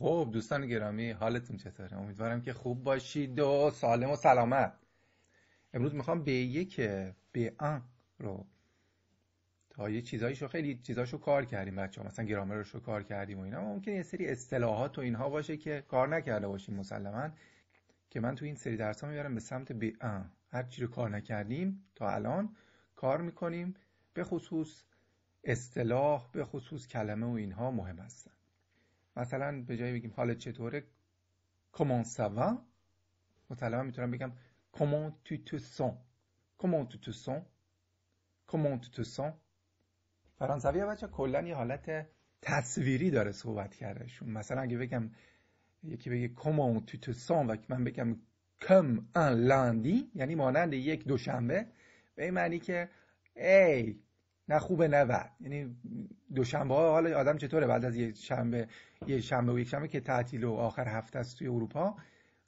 خب دوستان گرامی حالتون چطوره امیدوارم که خوب باشید و سالم و سلامت امروز میخوام به یک به آن رو تا یه چیزایشو خیلی چیزاشو کار کردیم بچه مثلا گرامرش رو کار کردیم و اینا ممکن یه سری اصطلاحات و اینها باشه که کار نکرده باشیم مسلما که من تو این سری درس ها میبرم به سمت به آن. هر چی رو کار نکردیم تا الان کار میکنیم به خصوص اصطلاح به خصوص کلمه و اینها مهم هستن مثلا به جای بگیم حالت چطوره کمان سوا مطلبا میتونم بگم کمان تو تو سون؟ کمان تو تو سون؟ کمان تو تو سون؟ فرانسوی بچه کلا یه حالت تصویری داره صحبت شون مثلا اگه بگم یکی بگه کمان تو تو سان و من بگم کم ان لندی یعنی مانند یک دوشنبه به این معنی که ای نه خوبه نه بد یعنی دوشنبه ها حالا آدم چطوره بعد از یه شنبه یه شنبه و یک شنبه که تعطیل و آخر هفته است توی اروپا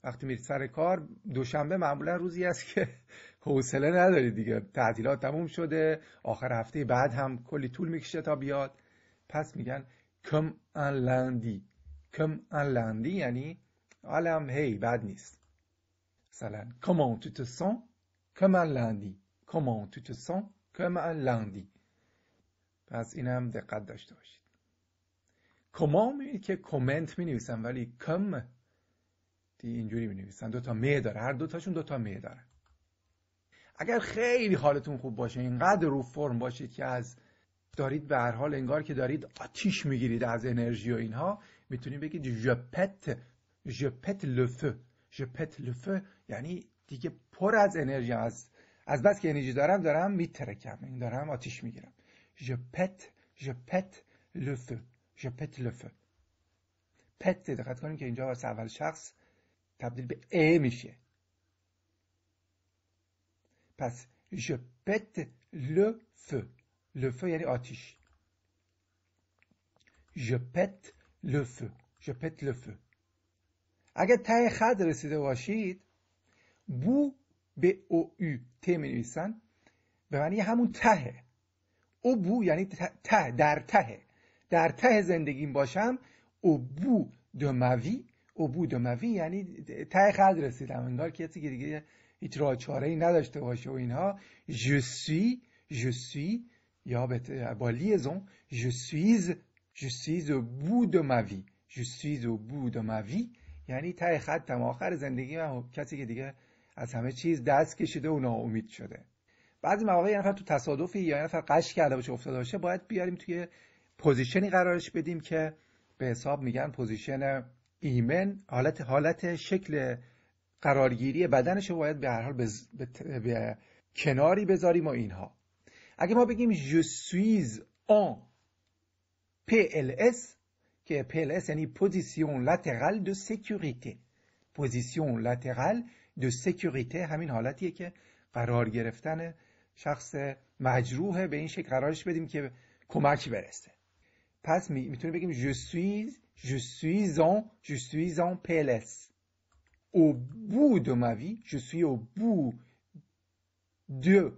وقتی میرید سر کار دوشنبه معمولا روزی است که حوصله نداری دیگه تعطیلات تموم شده آخر هفته بعد هم کلی طول میکشه تا بیاد پس میگن کم ان لندی کم ان لندی یعنی عالم هی بد نیست مثلا کمان تو تو کم ان لندی کمان تو تو کم ان از اینم دقت داشته باشید کما میبینید که کامنت می نویسن ولی کم دی اینجوری می نویسن دو تا می داره هر دو تاشون دو تا می داره اگر خیلی حالتون خوب باشه اینقدر رو فرم باشید که از دارید به هر حال انگار که دارید آتیش میگیرید از انرژی و اینها میتونید بگید ژپت ژپت لفه ژپت لفه یعنی دیگه پر از انرژی از از بس که انرژی دارم دارم میترکم این دارم آتیش میگیرم je pète, je pète پت لفه دقت کنیم که اینجا واسه اول شخص تبدیل به ا میشه پس je pète le یعنی آتیش je pète le feu je pète اگر ته خد رسیده باشید بو به او ت می نویسن به معنی همون تهه او بو یعنی ته در ته در ته زندگیم باشم او بو دو او بو دو موی یعنی ته خد رسیدم انگار کسی که دیگه هیچ راه چاره ای نداشته باشه و اینها جسوی سوی یا با لیزون جسویز موی سویز و بو دو موی یعنی ته خط آخر زندگی من خب، کسی که دیگه از همه چیز دست کشیده و ناامید شده بعضی مواقع یه نفر تو تصادفی یا یه نفر قش کرده باشه افتاده باشه باید بیاریم توی پوزیشنی قرارش بدیم که به حساب میگن پوزیشن ایمن حالت حالت شکل قرارگیری بدنش باید به هر حال به, به, کناری بذاریم و اینها اگه ما بگیم je suis en PLS که PLS یعنی "Position دو sécurité"، پوزیشن لاترال دو sécurité همین حالتیه که قرار گرفتن شخص مجروح به این شکل قرارش بدیم که کمک برسه پس می... میتونیم بگیم je suis je suis en je suis en PLS au bout de ma vie je suis au bout de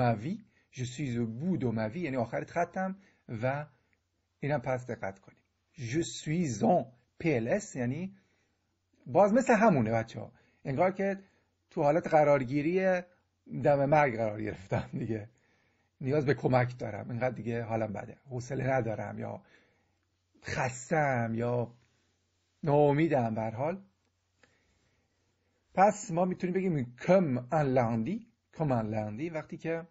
ma vie je suis au bout de ma vie یعنی آخر خطم و اینم پس دقت کنیم je suis en PLS یعنی باز مثل همونه بچه ها انگار که تو حالت قرارگیری دم مرگ قرار گرفتم دیگه نیاز به کمک دارم اینقدر دیگه حالم بده حوصله ندارم یا خستم یا ناامیدم به حال پس ما میتونیم بگیم کم ان لندی کم وقتی که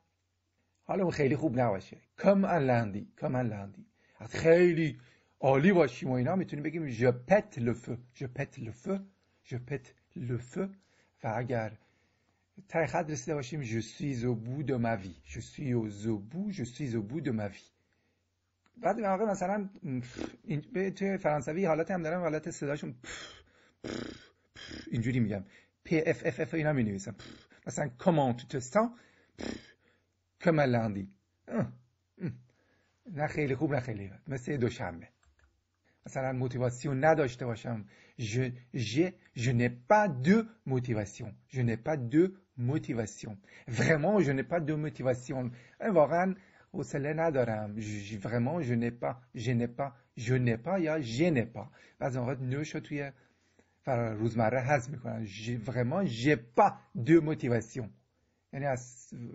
حالمون خیلی خوب نباشه کم ان لندی کم ان خیلی عالی باشیم و اینا میتونیم بگیم ژپت لفه ژپت ژپت لفه و اگر ته خط رسیده باشیم جسوی زبو دو موی جسوی و زبو جسوی زبو دو وی بعد واقع مثلا به توی فرانسوی حالت هم دارم حالت صداشون اینجوری میگم پ اف اف اف اینا مینویسم مثلا کمان تو تستان لندی نه خیلی خوب نه خیلی بد مثل دوشنبه مثلا موتیواسیون نداشته باشم ژ ژ نه پا دو موتیواسیون ژ نه پا دو موتیواسیون vraiment je n'ai pas de motivation eh, واقعا حوصله ندارم vraiment je n'ai پا je پا pas je یا je n'ai pas باز اون وقت نو توی روزمره هز میکنم vraiment j'ai pas de motivation یعنی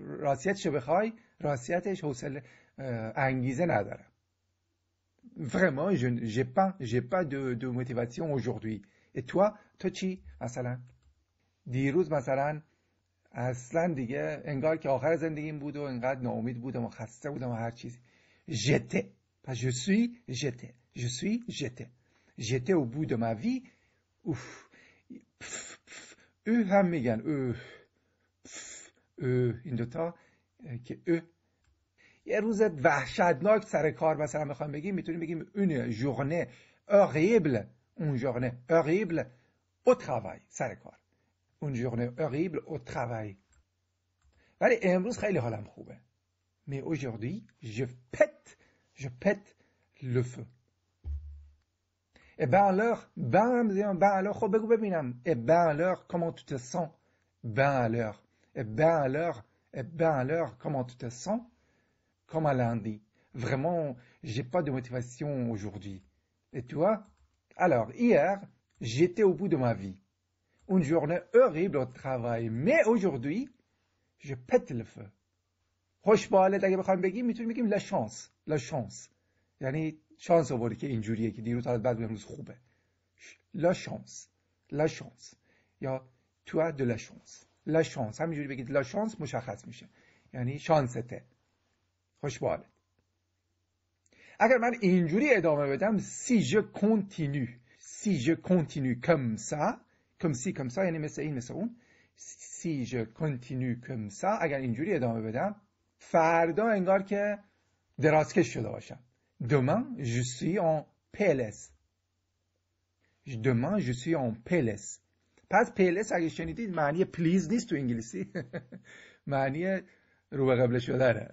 راستیتش بخوای راستیتش حوصله انگیزه ندارم Vraiment, je n'ai pas, de, motivation aujourd'hui. Et toi, Tochi, Aslan مثلا مثلا اصلا دیگه انگار که آخر زندگیم بود و انقدر ناامید بودم و خسته بودم و هر J'étais. je suis j'étais je suis j'étais j'étais au bout de ma vie ouf eux هم میگن یه روز وحشتناک سر کار مثلا میخوام بگیم میتونیم بگیم اون جغنه اغیبل اون جغنه اغیبل او تخوای سر کار اون جغنه اغیبل او تخوای ولی امروز خیلی حالم خوبه می اوجردی جو پت جو پت لف بان لور بان میگم بان لور خب بگو ببینم ا بان لور کامون تو ت سن بان لور ا بان لور ا بان لور کامون تو ت comme à lundi. Vraiment, j'ai pas de motivation aujourd'hui. Et toi Alors, hier, j'étais au bout de ma vie. Une journée horrible au travail. Mais aujourd'hui, je pète le feu. La chance. La chance. chance au qui est injuri qui dit La chance. La chance. Tu as de la chance. La chance. La chance, Yani chance, c'était. خوش اگر من اینجوری ادامه بدم سی جه کنتینو سی جه کنتینو کم سا کم سی کم سا یعنی مثل این مثل اون سی جه کنتینو کم سا اگر اینجوری ادامه بدم فردا انگار که درازکش شده باشم دمن je suis en PLS demain je suis پس پیلس اگه شنیدید معنی پلیز نیست تو انگلیسی معنی روبه به قبل شدنه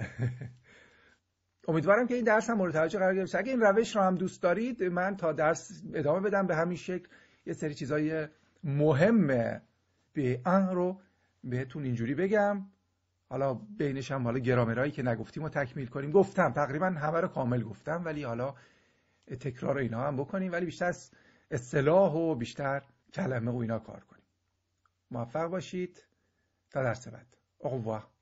امیدوارم که این درس هم مورد توجه قرار گرفته اگه این روش رو هم دوست دارید من تا درس ادامه بدم به همین شکل یه سری چیزای مهم به ان رو بهتون اینجوری بگم حالا بینش هم حالا گرامرایی که نگفتیم و تکمیل کنیم گفتم تقریبا همه رو کامل گفتم ولی حالا تکرار اینا هم بکنیم ولی بیشتر از اصطلاح و بیشتر کلمه و اینا کار کنیم موفق باشید تا درس بعد